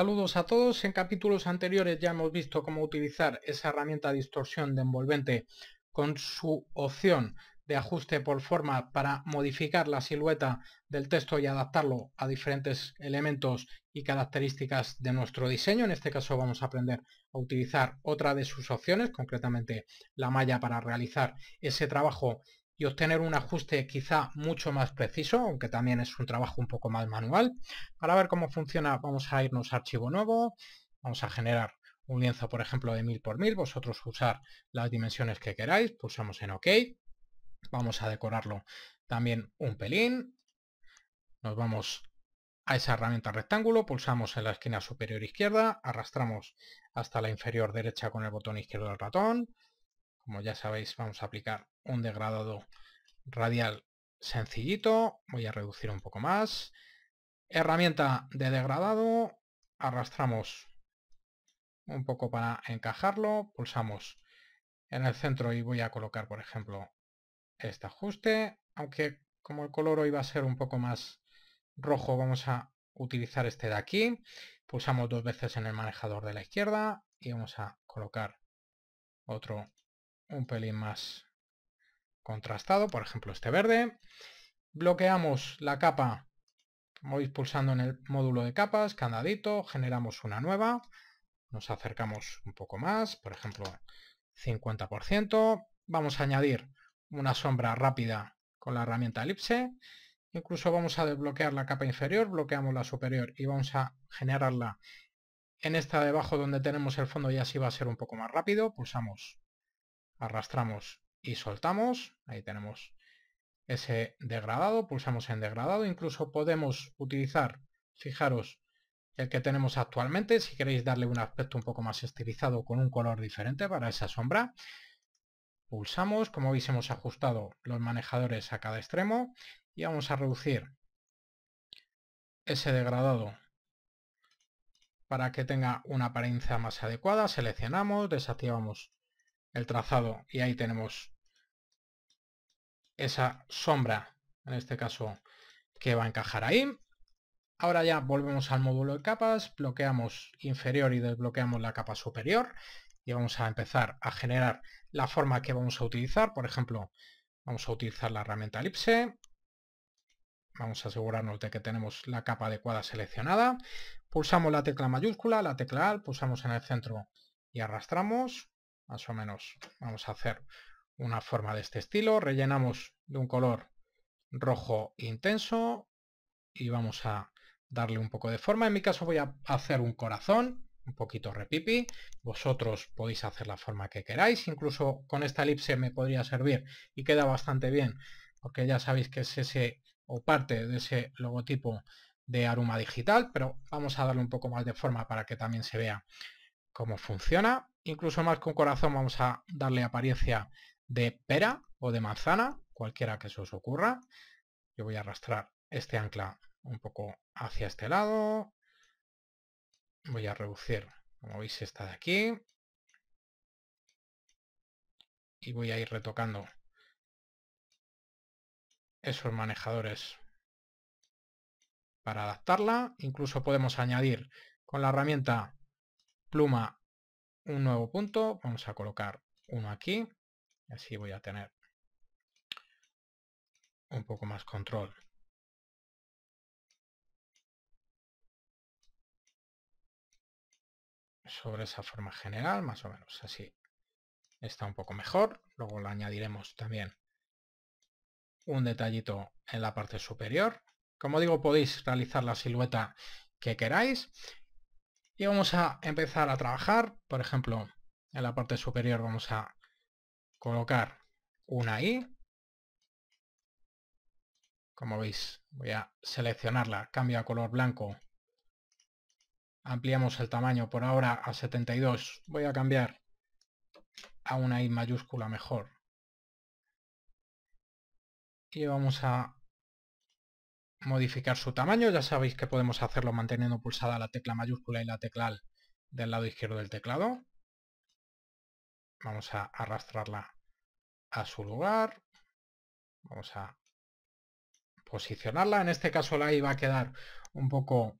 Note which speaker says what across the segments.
Speaker 1: Saludos a todos. En capítulos anteriores ya hemos visto cómo utilizar esa herramienta de distorsión de envolvente con su opción de ajuste por forma para modificar la silueta del texto y adaptarlo a diferentes elementos y características de nuestro diseño. En este caso vamos a aprender a utilizar otra de sus opciones, concretamente la malla para realizar ese trabajo y obtener un ajuste quizá mucho más preciso, aunque también es un trabajo un poco más manual. Para ver cómo funciona vamos a irnos a archivo nuevo, vamos a generar un lienzo por ejemplo de 1000 por 1000, vosotros usar las dimensiones que queráis, pulsamos en OK, vamos a decorarlo también un pelín, nos vamos a esa herramienta rectángulo, pulsamos en la esquina superior izquierda, arrastramos hasta la inferior derecha con el botón izquierdo del ratón, como ya sabéis vamos a aplicar un degradado radial sencillito voy a reducir un poco más herramienta de degradado arrastramos un poco para encajarlo pulsamos en el centro y voy a colocar por ejemplo este ajuste aunque como el color hoy va a ser un poco más rojo vamos a utilizar este de aquí pulsamos dos veces en el manejador de la izquierda y vamos a colocar otro un pelín más contrastado, por ejemplo este verde. Bloqueamos la capa, voy pulsando en el módulo de capas, candadito, generamos una nueva, nos acercamos un poco más, por ejemplo 50%, vamos a añadir una sombra rápida con la herramienta elipse, incluso vamos a desbloquear la capa inferior, bloqueamos la superior y vamos a generarla en esta debajo donde tenemos el fondo y así va a ser un poco más rápido, pulsamos arrastramos y soltamos. Ahí tenemos ese degradado, pulsamos en degradado. Incluso podemos utilizar, fijaros, el que tenemos actualmente, si queréis darle un aspecto un poco más estilizado con un color diferente para esa sombra. Pulsamos, como veis hemos ajustado los manejadores a cada extremo y vamos a reducir ese degradado para que tenga una apariencia más adecuada. Seleccionamos, desactivamos el trazado y ahí tenemos esa sombra, en este caso, que va a encajar ahí. Ahora ya volvemos al módulo de capas, bloqueamos inferior y desbloqueamos la capa superior y vamos a empezar a generar la forma que vamos a utilizar. Por ejemplo, vamos a utilizar la herramienta elipse. Vamos a asegurarnos de que tenemos la capa adecuada seleccionada. Pulsamos la tecla mayúscula, la tecla AL, pulsamos en el centro y arrastramos más o menos vamos a hacer una forma de este estilo rellenamos de un color rojo intenso y vamos a darle un poco de forma en mi caso voy a hacer un corazón un poquito repipi vosotros podéis hacer la forma que queráis incluso con esta elipse me podría servir y queda bastante bien porque ya sabéis que es ese o parte de ese logotipo de aroma Digital, pero vamos a darle un poco más de forma para que también se vea cómo funciona. Incluso más con corazón vamos a darle apariencia de pera o de manzana, cualquiera que se os ocurra. Yo voy a arrastrar este ancla un poco hacia este lado. Voy a reducir, como veis, esta de
Speaker 2: aquí. Y voy a ir retocando esos manejadores
Speaker 1: para adaptarla. Incluso podemos añadir con la herramienta pluma, un nuevo punto, vamos a colocar uno aquí, así voy a tener
Speaker 2: un poco más control. sobre esa forma
Speaker 1: general, más o menos así. Está un poco mejor. Luego le añadiremos también un detallito en la parte superior. Como digo, podéis realizar la silueta que queráis. Y vamos a empezar a trabajar, por ejemplo, en la parte superior vamos a colocar una I. Como veis, voy a seleccionarla, cambio a color blanco. Ampliamos el tamaño por ahora a 72. Voy a cambiar a una I mayúscula mejor. Y vamos a modificar su tamaño. Ya sabéis que podemos hacerlo manteniendo pulsada la tecla mayúscula y la tecla del lado izquierdo del teclado. Vamos a arrastrarla a su lugar. Vamos a posicionarla. En este caso la I va a quedar un poco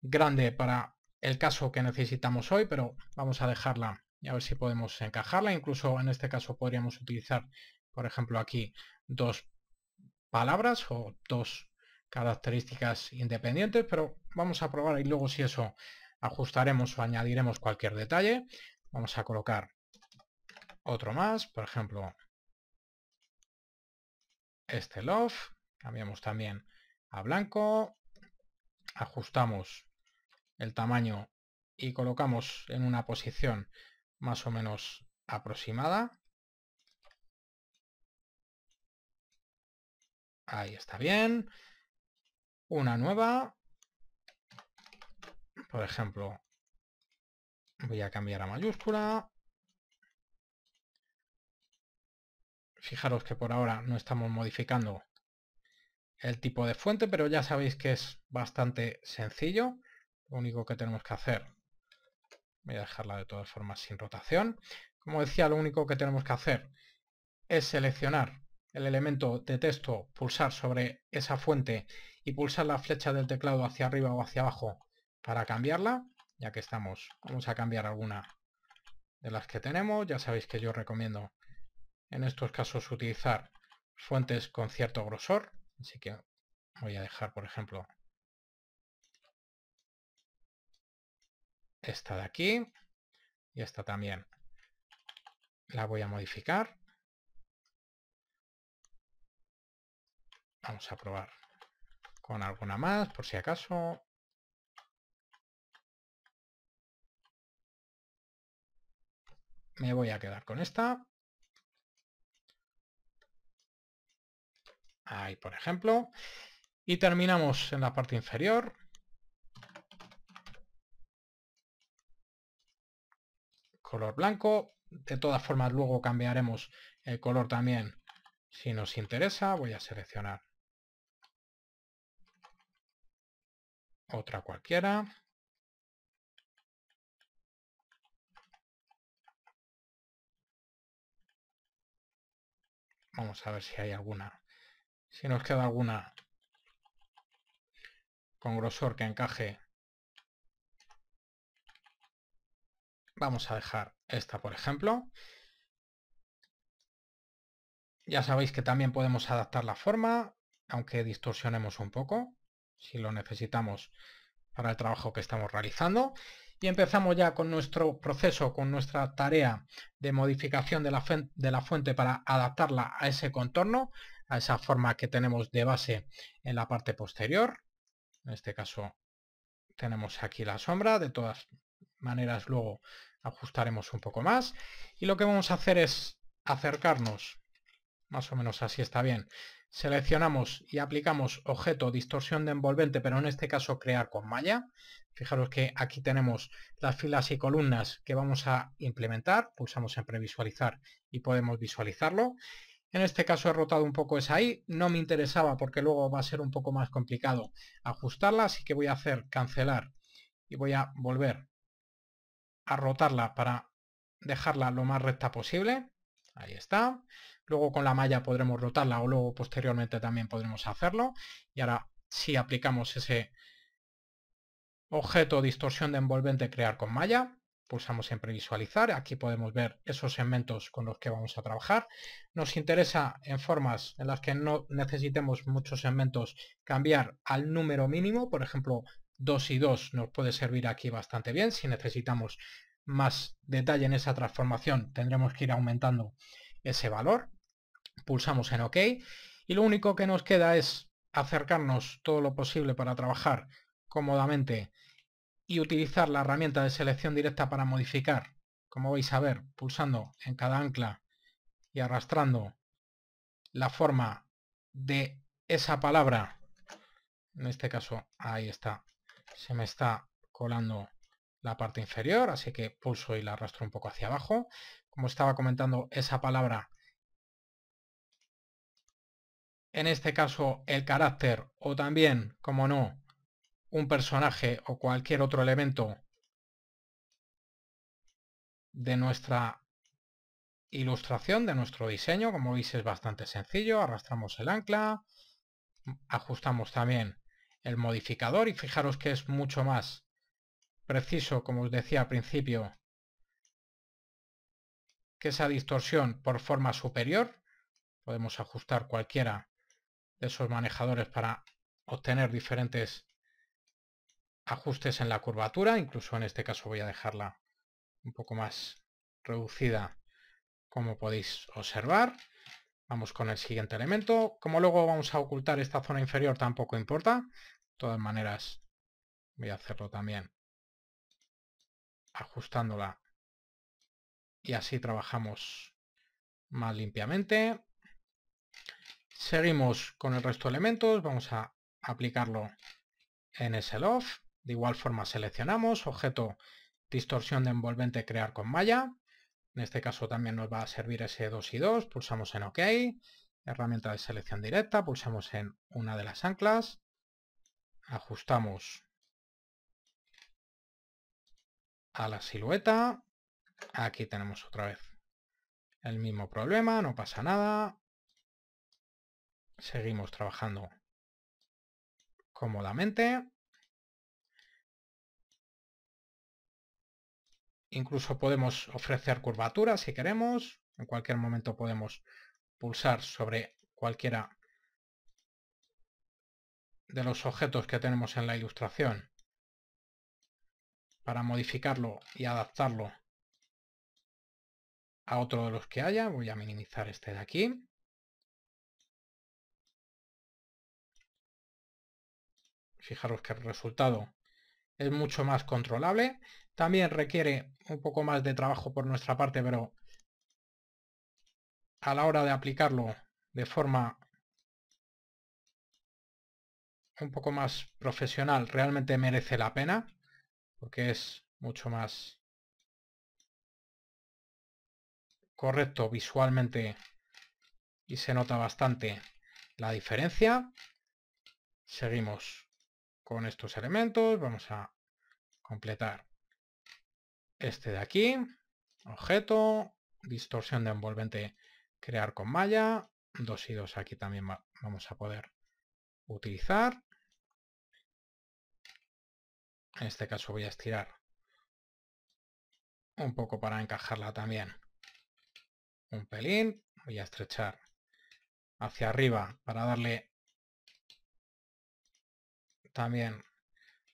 Speaker 1: grande para el caso que necesitamos hoy, pero vamos a dejarla y a ver si podemos encajarla. Incluso en este caso podríamos utilizar, por ejemplo, aquí dos palabras o dos características independientes, pero vamos a probar y luego si eso ajustaremos o añadiremos cualquier detalle. Vamos a colocar otro más, por ejemplo, este love, cambiamos también a blanco, ajustamos el tamaño y colocamos en una posición más o menos aproximada.
Speaker 2: Ahí está bien una nueva. Por ejemplo, voy a cambiar
Speaker 1: a mayúscula. Fijaros que por ahora no estamos modificando el tipo de fuente, pero ya sabéis que es bastante sencillo. Lo único que tenemos que hacer, voy a dejarla de todas formas sin rotación. Como decía, lo único que tenemos que hacer es seleccionar el elemento de texto, pulsar sobre esa fuente y pulsar la flecha del teclado hacia arriba o hacia abajo para cambiarla, ya que estamos. Vamos a cambiar alguna de las que tenemos. Ya sabéis que yo recomiendo en estos casos utilizar fuentes con cierto grosor. Así que voy a dejar, por ejemplo,
Speaker 2: esta de aquí y esta también. La voy a modificar. Vamos a probar con alguna más, por si
Speaker 3: acaso.
Speaker 2: Me voy a quedar con esta. Ahí, por ejemplo. Y terminamos en la parte
Speaker 1: inferior. Color blanco. De todas formas, luego cambiaremos el color también si nos interesa. Voy a seleccionar
Speaker 3: otra cualquiera. Vamos
Speaker 1: a ver si hay alguna. Si nos queda alguna con grosor que encaje. Vamos a dejar esta, por ejemplo. Ya sabéis que también podemos adaptar la forma, aunque distorsionemos un poco si lo necesitamos para el trabajo que estamos realizando. Y empezamos ya con nuestro proceso, con nuestra tarea de modificación de la, fuente, de la fuente para adaptarla a ese contorno, a esa forma que tenemos de base en la parte posterior. En este caso tenemos aquí la sombra, de todas maneras luego ajustaremos un poco más. Y lo que vamos a hacer es acercarnos, más o menos así está bien, Seleccionamos y aplicamos objeto distorsión de envolvente, pero en este caso crear con malla. Fijaros que aquí tenemos las filas y columnas que vamos a implementar. Pulsamos en previsualizar y podemos visualizarlo. En este caso he rotado un poco esa ahí, no me interesaba porque luego va a ser un poco más complicado ajustarla, así que voy a hacer cancelar y voy a volver a rotarla para dejarla lo más recta posible. Ahí está. Luego con la malla podremos rotarla o luego posteriormente también podremos hacerlo. Y ahora si aplicamos ese objeto distorsión de envolvente crear con malla, pulsamos en previsualizar. aquí podemos ver esos segmentos con los que vamos a trabajar. Nos interesa en formas en las que no necesitemos muchos segmentos cambiar al número mínimo, por ejemplo 2 y 2 nos puede servir aquí bastante bien, si necesitamos más detalle en esa transformación tendremos que ir aumentando ese valor pulsamos en OK y lo único que nos queda es acercarnos todo lo posible para trabajar cómodamente y utilizar la herramienta de selección directa para modificar, como vais a ver, pulsando en cada ancla y arrastrando la forma de esa palabra. En este caso, ahí está. Se me está colando la parte inferior, así que pulso y la arrastro un poco hacia abajo. Como estaba comentando, esa palabra en este caso el carácter o también, como no, un personaje o cualquier otro elemento de nuestra ilustración, de nuestro diseño. Como veis es bastante sencillo, arrastramos el ancla, ajustamos también el modificador y fijaros que es mucho más preciso, como os decía al principio, que esa distorsión por forma superior. Podemos ajustar cualquiera de esos manejadores para obtener diferentes ajustes en la curvatura. Incluso en este caso voy a dejarla un poco más reducida como podéis observar. Vamos con el siguiente elemento. Como luego vamos a ocultar esta zona inferior tampoco importa. De todas maneras voy a hacerlo también ajustándola y así trabajamos más limpiamente. Seguimos con el resto de elementos, vamos a aplicarlo en SLOF, De igual forma seleccionamos objeto distorsión de envolvente crear con malla. En este caso también nos va a servir ese 2 y 2, pulsamos en OK, herramienta de selección directa, pulsamos en una de las anclas, ajustamos a la silueta, aquí tenemos otra vez el mismo problema, no pasa nada, Seguimos trabajando cómodamente. Incluso podemos ofrecer curvatura si queremos. En cualquier momento podemos pulsar sobre cualquiera de los objetos que tenemos en la
Speaker 2: ilustración para modificarlo y adaptarlo a otro de los que haya. Voy a minimizar este de aquí. Fijaros que el
Speaker 1: resultado es mucho más controlable. También requiere un poco más de trabajo por nuestra parte, pero a la hora de aplicarlo
Speaker 2: de forma un poco más profesional realmente merece la pena porque es mucho más
Speaker 1: correcto visualmente y se nota bastante la diferencia seguimos con estos elementos. Vamos a completar este de aquí. Objeto, distorsión de envolvente, crear con malla. Dos y dos aquí también vamos a poder utilizar.
Speaker 2: En este caso voy a estirar un poco para encajarla también un pelín. Voy a estrechar hacia arriba para darle también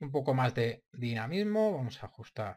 Speaker 2: un poco más de dinamismo. Vamos a ajustar.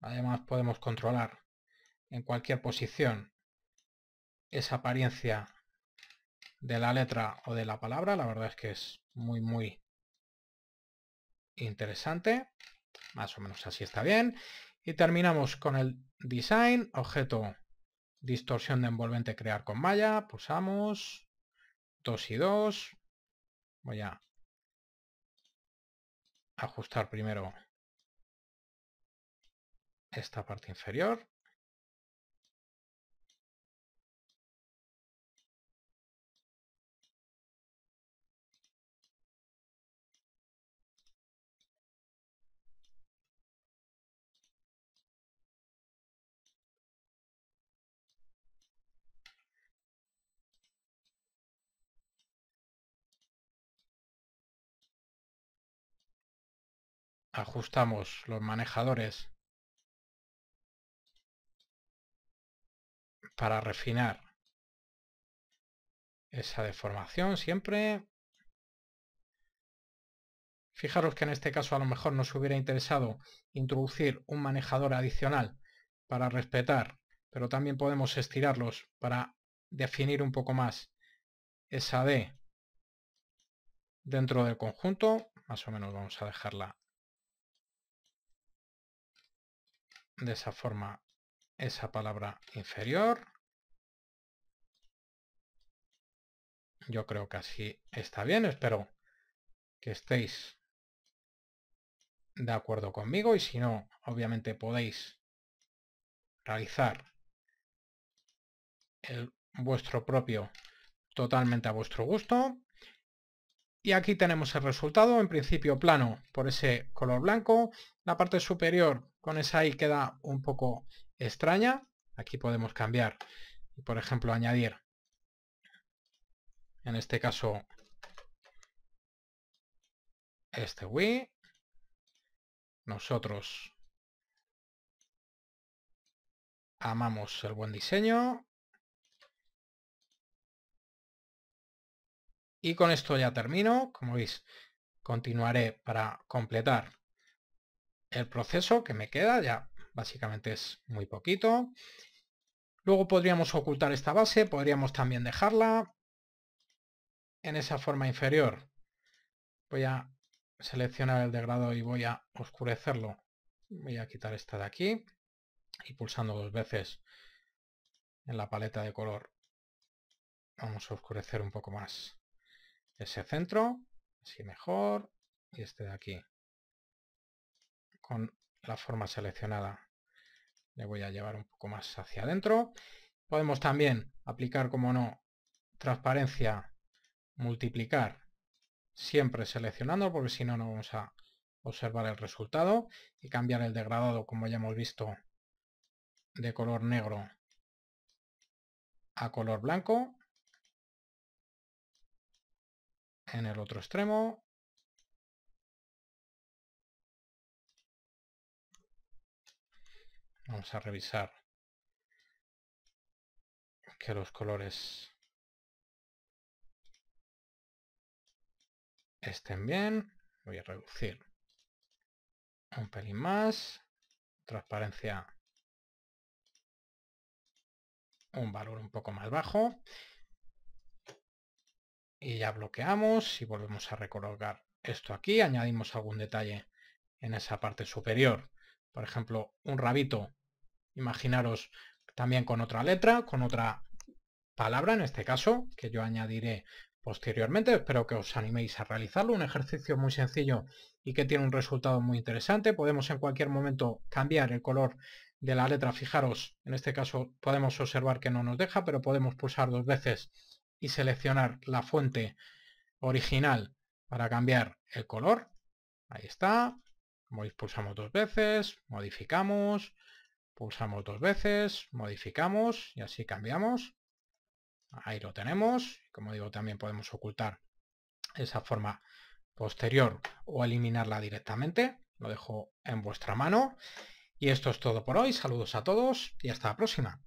Speaker 1: Además podemos controlar en cualquier posición esa apariencia de la letra o de la palabra. La verdad es que es muy, muy interesante. Más o menos así está bien. Y terminamos con el design, objeto, distorsión de envolvente crear con malla. Pulsamos, 2 y 2.
Speaker 2: Voy a ajustar primero
Speaker 3: esta parte inferior ajustamos los manejadores para
Speaker 2: refinar esa deformación siempre.
Speaker 1: Fijaros que en este caso a lo mejor nos hubiera interesado introducir un manejador adicional para respetar, pero también podemos estirarlos para definir un poco más esa D dentro del conjunto. Más o menos vamos a dejarla de esa forma esa palabra inferior.
Speaker 2: Yo creo que así está bien. Espero que estéis de acuerdo conmigo y si no,
Speaker 1: obviamente podéis realizar el vuestro propio totalmente a vuestro gusto. Y aquí tenemos el resultado, en principio plano por ese color blanco. La parte superior con esa y queda un poco extraña. Aquí podemos cambiar, y por ejemplo, añadir, en este caso,
Speaker 2: este Wii Nosotros
Speaker 3: amamos el buen diseño.
Speaker 2: Y con esto ya termino.
Speaker 1: Como veis, continuaré para completar el proceso que me queda, ya básicamente es muy poquito. Luego podríamos ocultar esta base, podríamos también dejarla en esa forma inferior. Voy a seleccionar el degrado y voy a oscurecerlo. Voy a quitar esta de aquí y pulsando dos veces en la paleta de color vamos a oscurecer un poco más ese centro, así mejor, y este de aquí con la forma seleccionada. Le voy a llevar un poco más hacia adentro. Podemos también aplicar, como no, transparencia, multiplicar, siempre seleccionando, porque si no, no vamos a observar el resultado. Y cambiar el degradado, como ya hemos visto, de color negro
Speaker 3: a color blanco. En el otro extremo. Vamos a revisar
Speaker 2: que los colores estén bien. Voy a reducir un pelín más. Transparencia un valor
Speaker 1: un poco más bajo. Y ya bloqueamos y volvemos a recolocar esto aquí. Añadimos algún detalle en esa parte superior por ejemplo, un rabito, imaginaros también con otra letra, con otra palabra en este caso, que yo añadiré posteriormente. Espero que os animéis a realizarlo. Un ejercicio muy sencillo y que tiene un resultado muy interesante. Podemos en cualquier momento cambiar el color de la letra. Fijaros, en este caso podemos observar que no nos deja, pero podemos pulsar dos veces y seleccionar la fuente original para cambiar el color. Ahí está pulsamos dos veces, modificamos, pulsamos dos veces, modificamos y así cambiamos. Ahí lo tenemos. Como digo, también podemos ocultar esa forma posterior o eliminarla directamente. Lo dejo en vuestra mano. Y esto es todo por hoy. Saludos a todos y hasta la próxima.